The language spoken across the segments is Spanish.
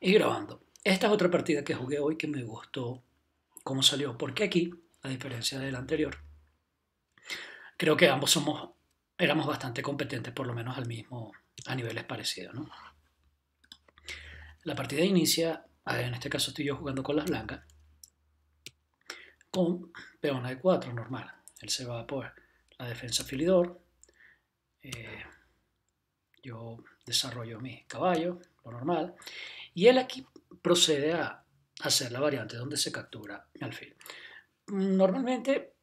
y grabando. Esta es otra partida que jugué hoy que me gustó cómo salió, porque aquí, a diferencia del anterior, creo que ambos somos, éramos bastante competentes, por lo menos al mismo, a niveles parecidos. ¿no? La partida inicia, en este caso estoy yo jugando con las blancas, con peón de 4 normal. Él se va por la defensa filidor. Eh, yo desarrollo mi caballo, lo normal. Y él aquí procede a hacer la variante donde se captura al alfil. Normalmente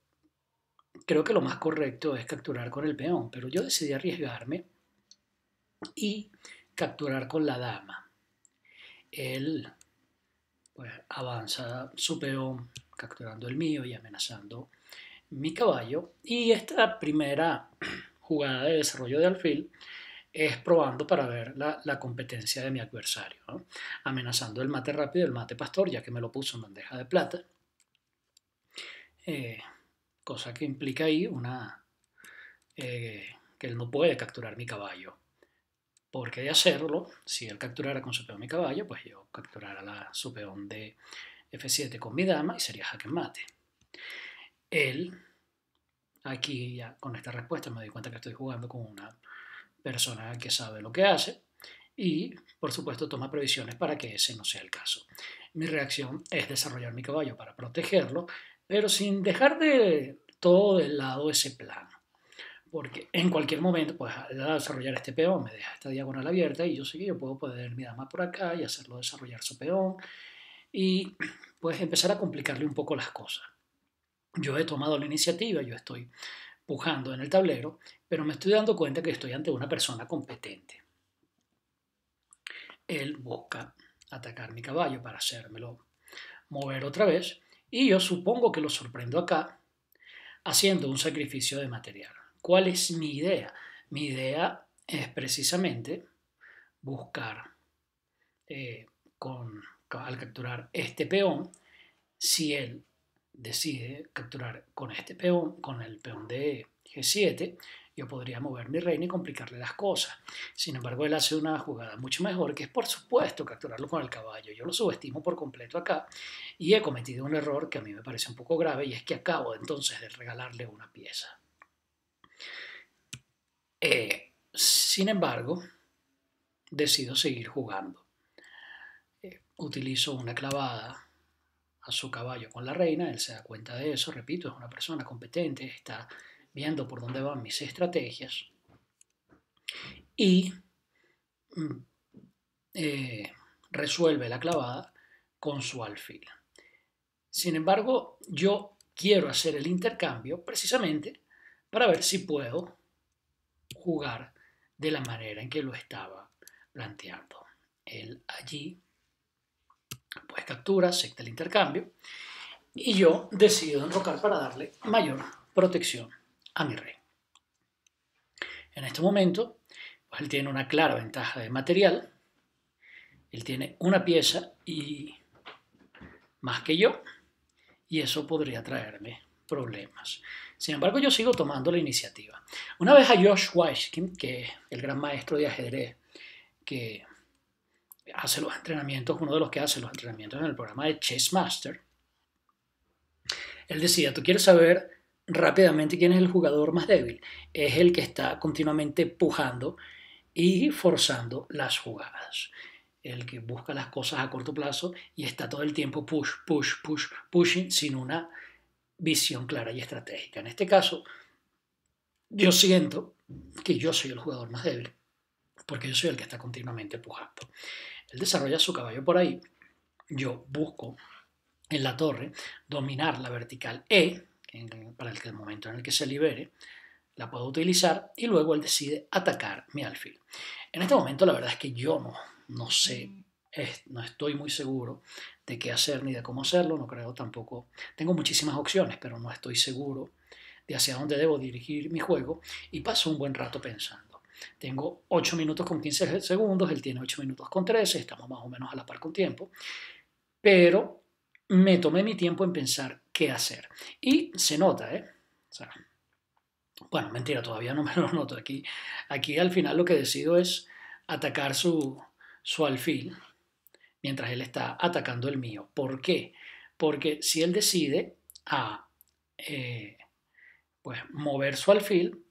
creo que lo más correcto es capturar con el peón, pero yo decidí arriesgarme y capturar con la dama. Él pues, avanza su peón capturando el mío y amenazando mi caballo. Y esta primera jugada de desarrollo de alfil es probando para ver la, competencia de mi adversario, amenazando el mate rápido, el mate pastor, ya que me lo puso en bandeja de plata. Eh, cosa que implica ahí una eh, que él no puede capturar mi caballo. Porque de hacerlo, si él capturara con su peón mi caballo, pues yo capturara la, su peón de F7 con mi dama y sería jaque mate. Él, aquí ya con esta respuesta me doy cuenta que estoy jugando con una persona que sabe lo que hace y, por supuesto, toma previsiones para que ese no sea el caso. Mi reacción es desarrollar mi caballo para protegerlo, pero sin dejar de todo el lado ese plano. Porque en cualquier momento, pues al desarrollar este peón, me deja esta diagonal abierta y yo sé yo puedo poner mi dama por acá y hacerlo desarrollar su peón y pues empezar a complicarle un poco las cosas. Yo he tomado la iniciativa, yo estoy pujando en el tablero, pero me estoy dando cuenta que estoy ante una persona competente. Él busca atacar mi caballo para hacérmelo mover otra vez y yo supongo que lo sorprendo acá haciendo un sacrificio de material. ¿Cuál es mi idea? Mi idea es precisamente buscar eh, con, al capturar este peón si él decide capturar con este peón, con el peón de G7, yo podría mover mi reina y complicarle las cosas. Sin embargo, él hace una jugada mucho mejor, que es por supuesto capturarlo con el caballo. Yo lo subestimo por completo acá y he cometido un error que a mí me parece un poco grave y es que acabo entonces de regalarle una pieza. Eh, sin embargo, decido seguir jugando. Eh, utilizo una clavada a su caballo con la reina, él se da cuenta de eso, repito, es una persona competente, está viendo por dónde van mis estrategias y mm, eh, resuelve la clavada con su alfil. Sin embargo, yo quiero hacer el intercambio precisamente para ver si puedo jugar de la manera en que lo estaba planteando. Él allí pues captura, acepta el intercambio, y yo decido enrocar para darle mayor protección a mi rey. En este momento, pues él tiene una clara ventaja de material, él tiene una pieza y más que yo, y eso podría traerme problemas. Sin embargo, yo sigo tomando la iniciativa. Una vez a Josh Weishkin, que es el gran maestro de ajedrez que hace los entrenamientos, uno de los que hace los entrenamientos en el programa de Chase Master, él decía, tú quieres saber rápidamente quién es el jugador más débil. Es el que está continuamente pujando y forzando las jugadas. El que busca las cosas a corto plazo y está todo el tiempo push, push, push, pushing sin una visión clara y estratégica. En este caso, yo siento que yo soy el jugador más débil porque yo soy el que está continuamente pujando. Él desarrolla su caballo por ahí. Yo busco en la torre dominar la vertical E, para el que el momento en el que se libere, la puedo utilizar y luego él decide atacar mi alfil. En este momento la verdad es que yo no, no sé, no estoy muy seguro de qué hacer ni de cómo hacerlo, no creo tampoco, tengo muchísimas opciones, pero no estoy seguro de hacia dónde debo dirigir mi juego y paso un buen rato pensando. Tengo 8 minutos con 15 segundos, él tiene 8 minutos con 13, estamos más o menos a la par con tiempo, pero me tomé mi tiempo en pensar qué hacer. Y se nota, ¿eh? bueno, mentira, todavía no me lo noto. Aquí, aquí al final lo que decido es atacar su, su alfil mientras él está atacando el mío. ¿Por qué? Porque si él decide a eh, pues, mover su alfil,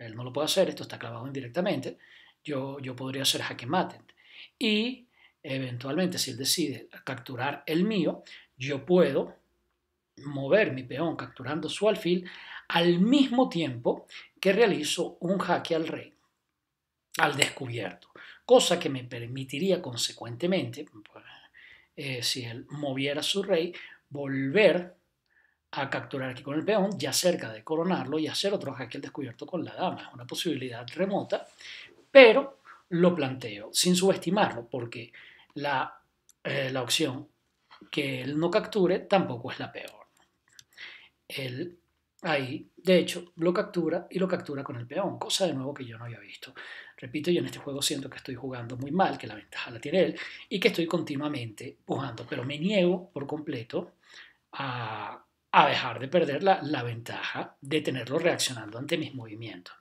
él no lo puede hacer, esto está clavado indirectamente. Yo, yo podría hacer jaque mate. Y eventualmente, si él decide capturar el mío, yo puedo mover mi peón capturando su alfil al mismo tiempo que realizo un jaque al rey, al descubierto, cosa que me permitiría consecuentemente, eh, si él moviera su rey, volver a capturar aquí con el peón, ya cerca de coronarlo y hacer otro jaque al descubierto con la dama. Es una posibilidad remota, pero lo planteo sin subestimarlo, porque la, eh, la opción que él no capture tampoco es la peor. Él ahí, de hecho, lo captura y lo captura con el peón, cosa de nuevo que yo no había visto. Repito, yo en este juego siento que estoy jugando muy mal, que la ventaja la tiene él y que estoy continuamente pujando, pero me niego por completo a a dejar de perder la, ventaja de tenerlo reaccionando ante mis movimientos.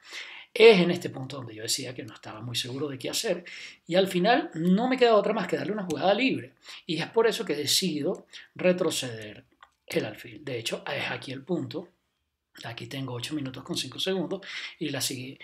Es en este punto donde yo decía que no estaba muy seguro de qué hacer y al final no me queda otra más que darle una jugada libre. Y es por eso que decido retroceder el alfil. De hecho, es aquí el punto. Aquí tengo 8 minutos con 5 segundos y la sigue.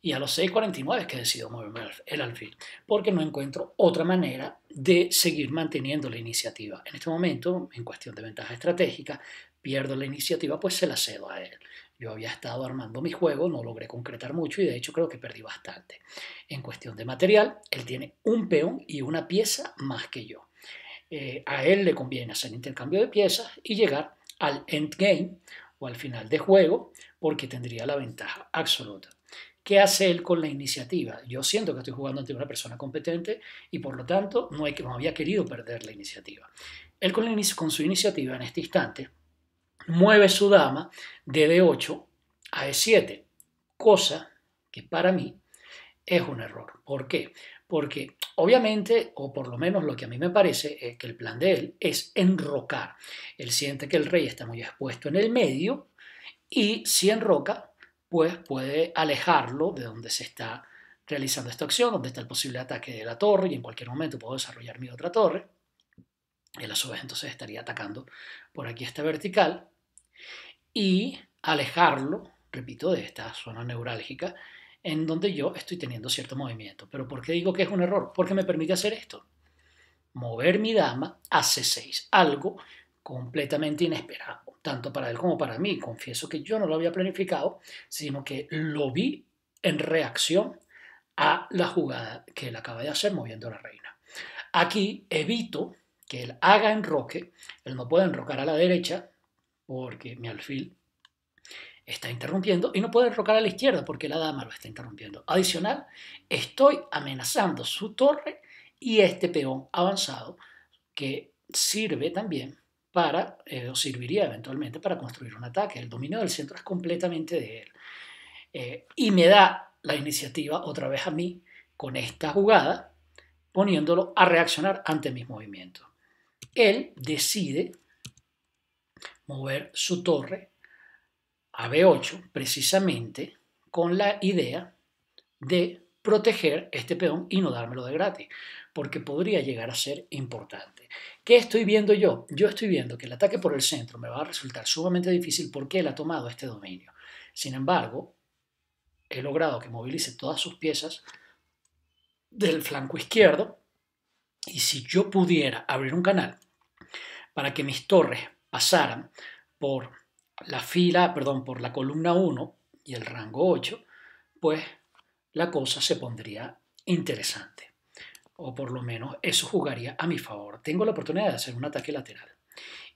Y a los 6.49 es que decido moverme el alfil, porque no encuentro otra manera de seguir manteniendo la iniciativa. En este momento, en cuestión de ventaja estratégica, pierdo la iniciativa, pues se la cedo a él. Yo había estado armando mi juego, no logré concretar mucho y de hecho creo que perdí bastante. En cuestión de material, él tiene un peón y una pieza más que yo. Eh, a él le conviene hacer intercambio de piezas y llegar al endgame o al final de juego porque tendría la ventaja absoluta. ¿Qué hace él con la iniciativa? Yo siento que estoy jugando ante una persona competente y por lo tanto no, hay, había querido perder la iniciativa. Él con, con su iniciativa en este instante mueve su dama de D8 a E7, cosa que para mí es un error. ¿Por qué? Porque obviamente, o por lo menos lo que a mí me parece, es que el plan de él es enrocar. Él siente que el rey está muy expuesto en el medio y si enroca, pues puede alejarlo de donde se está realizando esta acción, donde está el posible ataque de la torre y en cualquier momento puedo desarrollar mi otra torre. Él a su entonces estaría atacando por aquí esta vertical y alejarlo, repito, de esta zona neurálgica en donde yo estoy teniendo cierto movimiento. Pero ¿por qué digo que es un error? Porque me permite hacer esto. Mover mi dama a C6, algo completamente inesperado, tanto para él como para mí. Confieso que yo no lo había planificado, sino que lo vi en reacción a la jugada que él acaba de hacer moviendo a la reina. Aquí evito que él haga enroque, él no puede enrocar a la derecha, porque mi alfil está interrumpiendo y no puede rocar a la izquierda porque la dama lo está interrumpiendo. Adicional, estoy amenazando su torre y este peón avanzado que sirve también para, eh, o serviría eventualmente para construir un ataque. El dominio del centro es completamente de él. Eh, y me da la iniciativa otra vez a mí con esta jugada, poniéndolo a reaccionar ante mis movimientos. Él decide mover su torre a B8 precisamente con la idea de proteger este peón y no dármelo de gratis, porque podría llegar a ser importante. ¿Qué estoy viendo yo? Yo estoy viendo que el ataque por el centro me va a resultar sumamente difícil porque él ha tomado este dominio. Sin embargo, he logrado que movilice todas sus piezas del flanco izquierdo y si yo pudiera abrir un canal para que mis torres pasaran por la fila, perdón, por la columna 1 y el rango 8, pues la cosa se pondría interesante. O por lo menos eso jugaría a mi favor. Tengo la oportunidad de hacer un ataque lateral.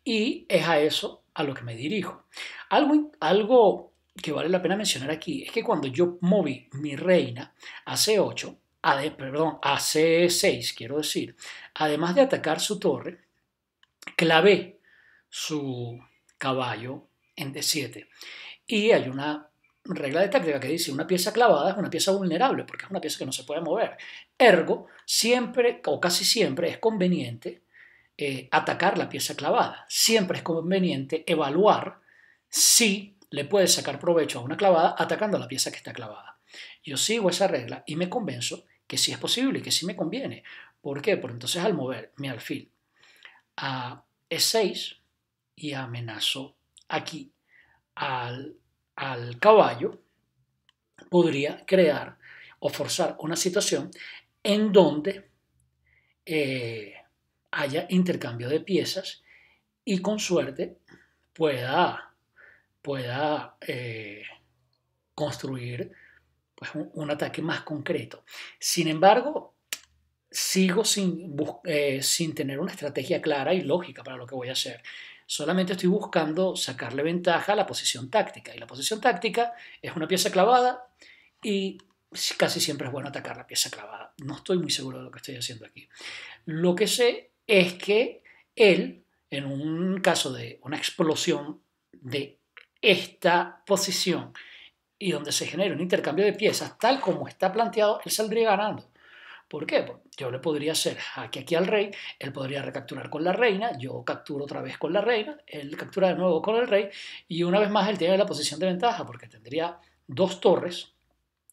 Y es a eso a lo que me dirijo. Algo, algo que vale la pena mencionar aquí es que cuando yo moví mi reina a 8 a perdón, a C6 quiero decir, además de atacar su torre, clavé su caballo en D7. Y hay una regla de táctica que dice una pieza clavada es una pieza vulnerable porque es una pieza que no se puede mover. Ergo, siempre o casi siempre es conveniente eh, atacar la pieza clavada. Siempre es conveniente evaluar si le puedes sacar provecho a una clavada atacando a la pieza que está clavada. Yo sigo esa regla y me convenzo que sí es posible y que sí me conviene. ¿Por qué? Porque entonces al mover mi alfil a E6, y amenazó aquí al, caballo, podría crear o forzar una situación en donde eh, haya intercambio de piezas y con suerte pueda, pueda eh, construir pues, un, ataque más concreto. Sin embargo, sigo sin, eh, sin tener una estrategia clara y lógica para lo que voy a hacer solamente estoy buscando sacarle ventaja a la posición táctica. Y la posición táctica es una pieza clavada y casi siempre es bueno atacar la pieza clavada. No estoy muy seguro de lo que estoy haciendo aquí. Lo que sé es que él, en un caso de una explosión de esta posición y donde se genera un intercambio de piezas, tal como está planteado, él saldría ganando. ¿Por qué? Pues yo le podría hacer aquí aquí al rey, él podría recapturar con la reina, yo capturo otra vez con la reina, él captura de nuevo con el rey y una vez más él tiene la posición de ventaja porque tendría dos torres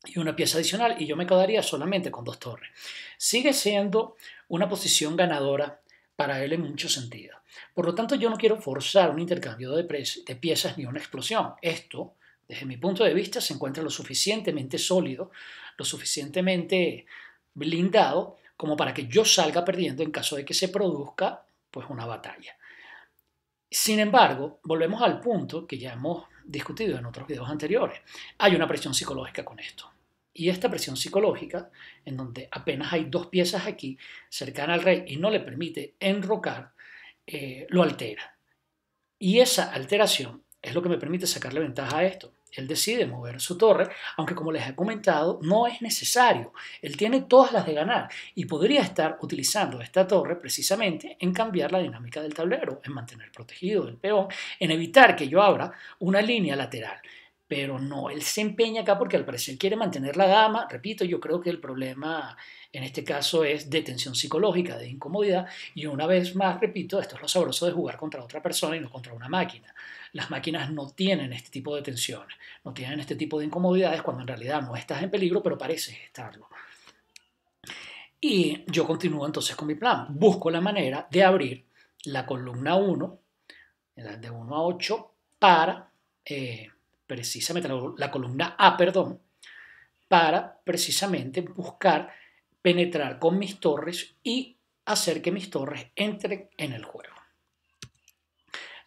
y una pieza adicional y yo me quedaría solamente con dos torres. Sigue siendo una posición ganadora para él en mucho sentido. Por lo tanto, yo no quiero forzar un intercambio de, de piezas ni una explosión. Esto, desde mi punto de vista, se encuentra lo suficientemente sólido, lo suficientemente blindado como para que yo salga perdiendo en caso de que se produzca pues una batalla. Sin embargo, volvemos al punto que ya hemos discutido en otros videos anteriores. Hay una presión psicológica con esto. Y esta presión psicológica, en donde apenas hay dos piezas aquí cercanas al rey y no le permite enrocar, eh, lo altera. Y esa alteración es lo que me permite sacarle ventaja a esto él decide mover su torre, aunque como les he comentado, no es necesario. Él tiene todas las de ganar y podría estar utilizando esta torre precisamente en cambiar la dinámica del tablero, en mantener protegido el peón, en evitar que yo abra una línea lateral. Pero no, él se empeña acá porque al parecer quiere mantener la gama. Repito, yo creo que el problema en este caso es de tensión psicológica, de incomodidad. Y una vez más, repito, esto es lo sabroso de jugar contra otra persona y no contra una máquina. Las máquinas no tienen este tipo de tensiones, no tienen este tipo de incomodidades cuando en realidad no estás en peligro, pero pareces estarlo. Y yo continúo entonces con mi plan. Busco la manera de abrir la columna 1, de 1 a 8, para, eh, precisamente, la columna A, perdón, para precisamente buscar penetrar con mis torres y hacer que mis torres entren en el juego.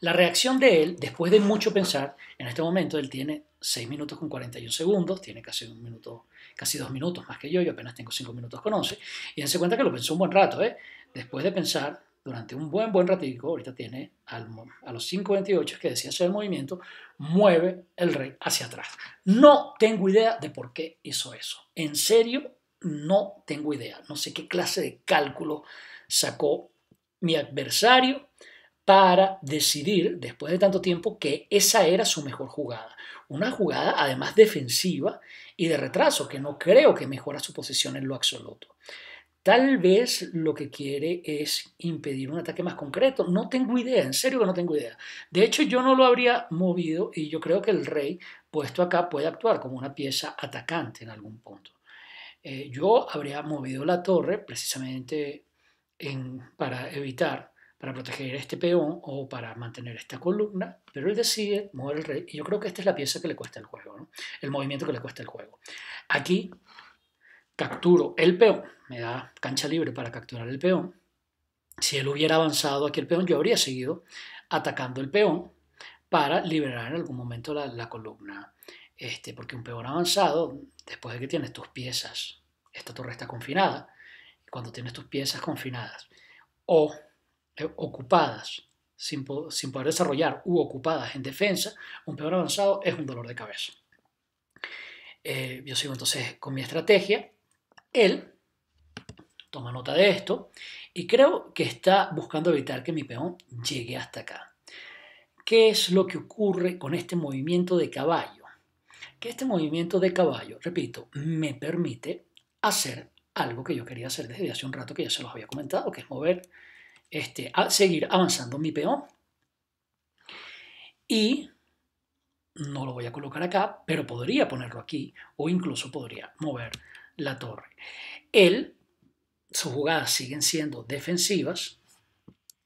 La reacción de él, después de mucho pensar, en este momento él tiene 6 minutos con 41 segundos, tiene casi un minuto, casi dos minutos más que yo, yo apenas tengo 5 minutos con 11, y dense cuenta que lo pensó un buen rato, ¿eh? Después de pensar durante un buen, buen ratico, ahorita tiene a los 5.28 que decía hacer el movimiento, mueve el rey hacia atrás. No tengo idea de por qué hizo eso. En serio, no tengo idea. No sé qué clase de cálculo sacó mi adversario para decidir, después de tanto tiempo, que esa era su mejor jugada. Una jugada además defensiva y de retraso, que no creo que mejora su posición en lo absoluto. Tal vez lo que quiere es impedir un ataque más concreto. No tengo idea, en serio que no tengo idea. De hecho, yo no lo habría movido y yo creo que el rey puesto acá puede actuar como una pieza atacante en algún punto. Eh, yo habría movido la torre precisamente para evitar para proteger este peón o para mantener esta columna, pero él decide mover el rey. Y yo creo que esta es la pieza que le cuesta el juego, el movimiento que le cuesta el juego. Aquí capturo el peón, me da cancha libre para capturar el peón. Si él hubiera avanzado aquí el peón, yo habría seguido atacando el peón para liberar en algún momento la, la columna. Este, porque un peón avanzado, después de que tienes tus piezas, esta torre está confinada, cuando tienes tus piezas confinadas, o eh, ocupadas sin, poder desarrollar u ocupadas en defensa, un peón avanzado es un dolor de cabeza. Eh, yo sigo entonces con mi estrategia. Él toma nota de esto y creo que está buscando evitar que mi peón llegue hasta acá. ¿Qué es lo que ocurre con este movimiento de caballo? Que este movimiento de caballo, repito, me permite hacer algo que yo quería hacer desde hace un rato que ya se los había comentado, que es mover este, a seguir avanzando mi peón. Y no lo voy a colocar acá, pero podría ponerlo aquí o incluso podría mover la torre. Él, sus jugadas siguen siendo defensivas,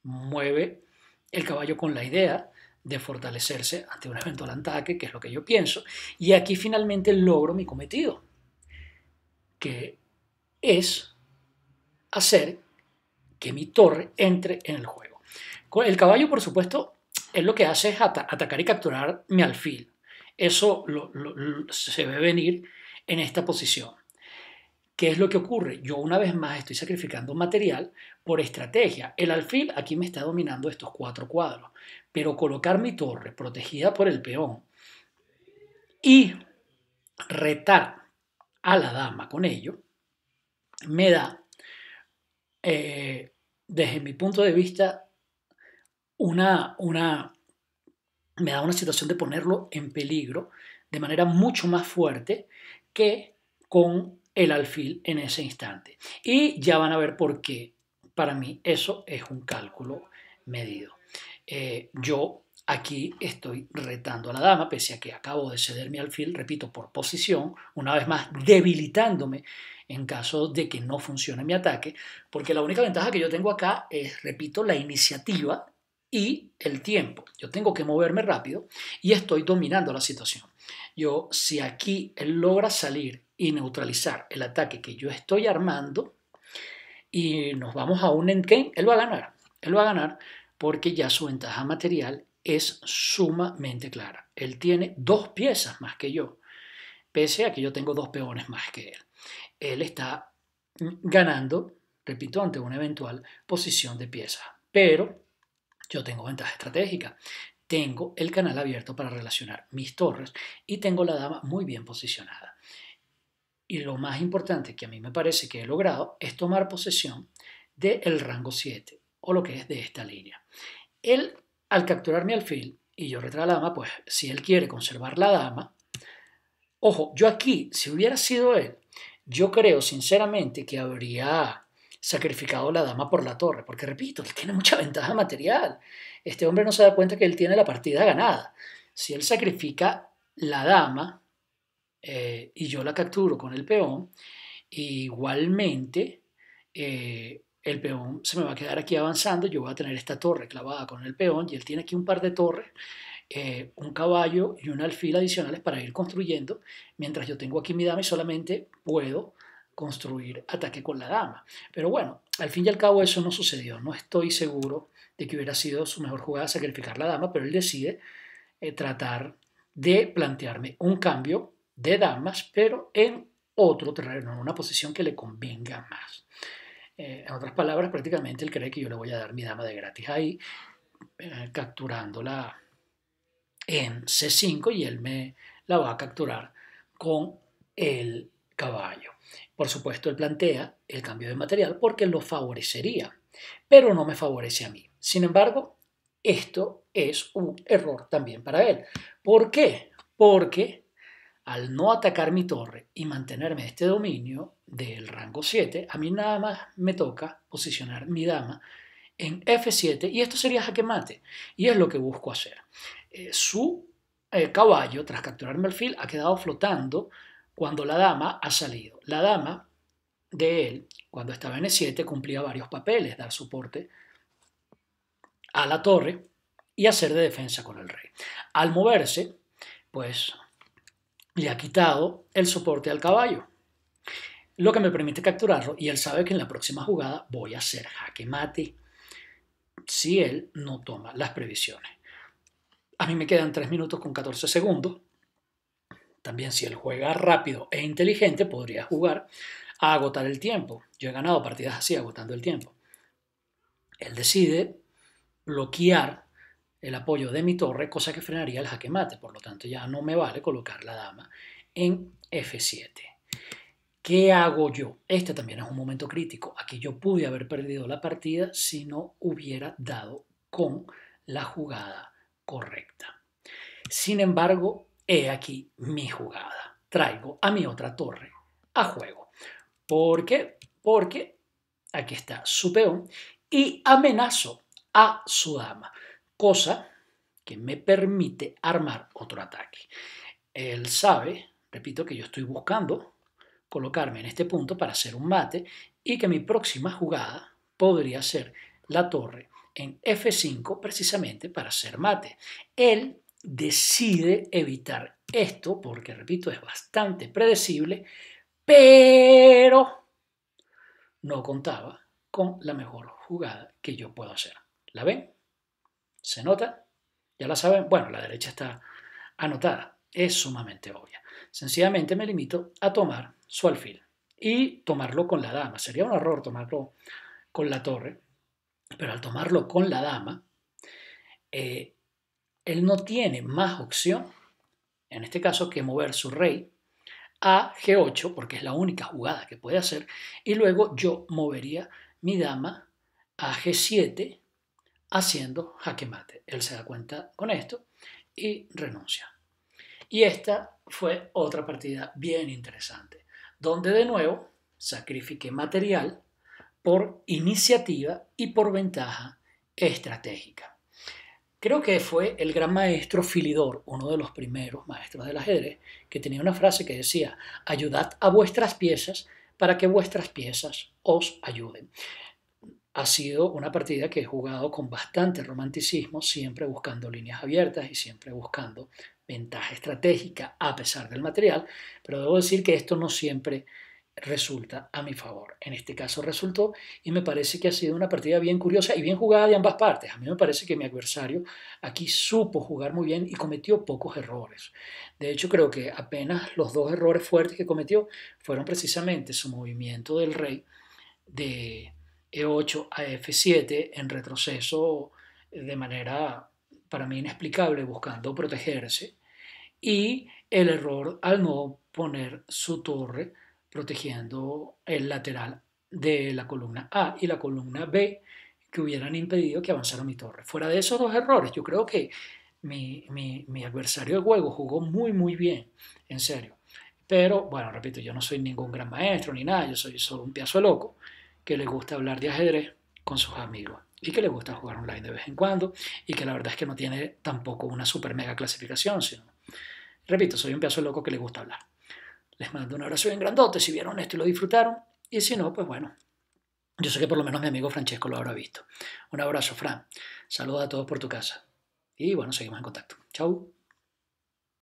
mueve el caballo con la idea de fortalecerse ante un eventual ataque, que es lo que yo pienso, y aquí finalmente logro mi cometido, que es hacer que mi torre entre en el juego. El caballo, por supuesto, es lo que hace es atacar y capturar mi alfil. Eso se ve venir en esta posición. ¿Qué es lo que ocurre? Yo una vez más estoy sacrificando material por estrategia. El alfil aquí me está dominando estos cuatro cuadros, pero colocar mi torre protegida por el peón y retar a la dama con ello me da eh, desde mi punto de vista, una, una, me da una situación de ponerlo en peligro de manera mucho más fuerte que con el alfil en ese instante. Y ya van a ver por qué. Para mí eso es un cálculo medido. Eh, yo Aquí estoy retando a la dama, pese a que acabo de ceder al alfil, repito, por posición, una vez más debilitándome en caso de que no funcione mi ataque, porque la única ventaja que yo tengo acá es, repito, la iniciativa y el tiempo. Yo tengo que moverme rápido y estoy dominando la situación. Yo, si aquí él logra salir y neutralizar el ataque que yo estoy armando y nos vamos a un endgame, él va a ganar. Él va a ganar porque ya su ventaja material es sumamente clara. Él tiene dos piezas más que yo, pese a que yo tengo dos peones más que él. Él está ganando, repito, ante una eventual posición de pieza pero yo tengo ventaja estratégica. Tengo el canal abierto para relacionar mis torres y tengo la dama muy bien posicionada. Y lo más importante que a mí me parece que he logrado es tomar posesión del rango 7 o lo que es de esta línea. Él al capturar mi alfil y yo retraer la dama, pues si él quiere conservar la dama, ojo, yo aquí, si hubiera sido él, yo creo sinceramente que habría sacrificado la dama por la torre, porque repito, él tiene mucha ventaja material. Este hombre no se da cuenta que él tiene la partida ganada. Si él sacrifica la dama eh, y yo la capturo con el peón, igualmente eh, el peón se me va a quedar aquí avanzando, yo voy a tener esta torre clavada con el peón y él tiene aquí un par de torres, eh, un caballo y un alfil adicionales para ir construyendo, mientras yo tengo aquí mi dama y solamente puedo construir ataque con la dama. Pero bueno, al fin y al cabo eso no sucedió, no estoy seguro de que hubiera sido su mejor jugada sacrificar la dama, pero él decide eh, tratar de plantearme un cambio de damas, pero en otro terreno, en una posición que le convenga más. Eh, en otras palabras, prácticamente él cree que yo le voy a dar mi dama de gratis ahí, eh, capturándola en C5 y él me la va a capturar con el caballo. Por supuesto, él plantea el cambio de material porque lo favorecería, pero no me favorece a mí. Sin embargo, esto es un error también para él. ¿Por qué? Porque al no atacar mi torre y mantenerme este dominio del rango 7, a mí nada más me toca posicionar mi dama en F7 y esto sería jaque mate y es lo que busco hacer. Eh, su eh, caballo, tras capturarme el fil, ha quedado flotando cuando la dama ha salido. La dama de él, cuando estaba en E7, cumplía varios papeles, dar soporte a la torre y hacer de defensa con el rey. Al moverse, pues le ha quitado el soporte al caballo, lo que me permite capturarlo y él sabe que en la próxima jugada voy a hacer jaque mate si él no toma las previsiones. A mí me quedan 3 minutos con 14 segundos. También si él juega rápido e inteligente podría jugar a agotar el tiempo. Yo he ganado partidas así agotando el tiempo. Él decide bloquear el apoyo de mi torre, cosa que frenaría el jaque mate. Por lo tanto, ya no me vale colocar la dama en F7. ¿Qué hago yo? Este también es un momento crítico. Aquí yo pude haber perdido la partida si no hubiera dado con la jugada correcta. Sin embargo, he aquí mi jugada. Traigo a mi otra torre a juego. ¿Por qué? Porque aquí está su peón y amenazo a su dama cosa que me permite armar otro ataque. Él sabe, repito, que yo estoy buscando colocarme en este punto para hacer un mate y que mi próxima jugada podría ser la torre en F5 precisamente para hacer mate. Él decide evitar esto porque, repito, es bastante predecible, pero no contaba con la mejor jugada que yo puedo hacer. ¿La ven? ¿Se nota? Ya la saben. Bueno, la derecha está anotada. Es sumamente obvia. Sencillamente me limito a tomar su alfil y tomarlo con la dama. Sería un error tomarlo con la torre, pero al tomarlo con la dama, eh, él no tiene más opción, en este caso, que mover su rey a G8, porque es la única jugada que puede hacer, y luego yo movería mi dama a G7 haciendo jaque mate. Él se da cuenta con esto y renuncia. Y esta fue otra partida bien interesante, donde de nuevo sacrifiqué material por iniciativa y por ventaja estratégica. Creo que fue el gran maestro Filidor, uno de los primeros maestros del ajedrez, que tenía una frase que decía, ayudad a vuestras piezas para que vuestras piezas os ayuden ha sido una partida que he jugado con bastante romanticismo, siempre buscando líneas abiertas y siempre buscando ventaja estratégica a pesar del material, pero debo decir que esto no siempre resulta a mi favor. En este caso resultó y me parece que ha sido una partida bien curiosa y bien jugada de ambas partes. A mí me parece que mi adversario aquí supo jugar muy bien y cometió pocos errores. De hecho, creo que apenas los dos errores fuertes que cometió fueron precisamente su movimiento del rey de e8 a F7 en retroceso de manera para mí inexplicable, buscando protegerse, y el error al no poner su torre protegiendo el lateral de la columna A y la columna B que hubieran impedido que avanzara mi torre. Fuera de esos dos errores, yo creo que mi, mi, mi adversario de juego jugó muy, muy bien, en serio. Pero, bueno, repito, yo no soy ningún gran maestro ni nada, yo soy solo un piazo loco que le gusta hablar de ajedrez con sus amigos y que le gusta jugar online de vez en cuando y que la verdad es que no tiene tampoco una super mega clasificación, sino, repito, soy un pedazo loco que le gusta hablar. Les mando un abrazo bien grandote si vieron esto y lo disfrutaron y si no, pues bueno, yo sé que por lo menos mi amigo Francesco lo habrá visto. Un abrazo, Fran. Saludos a todos por tu casa. Y bueno, seguimos en contacto. Chau.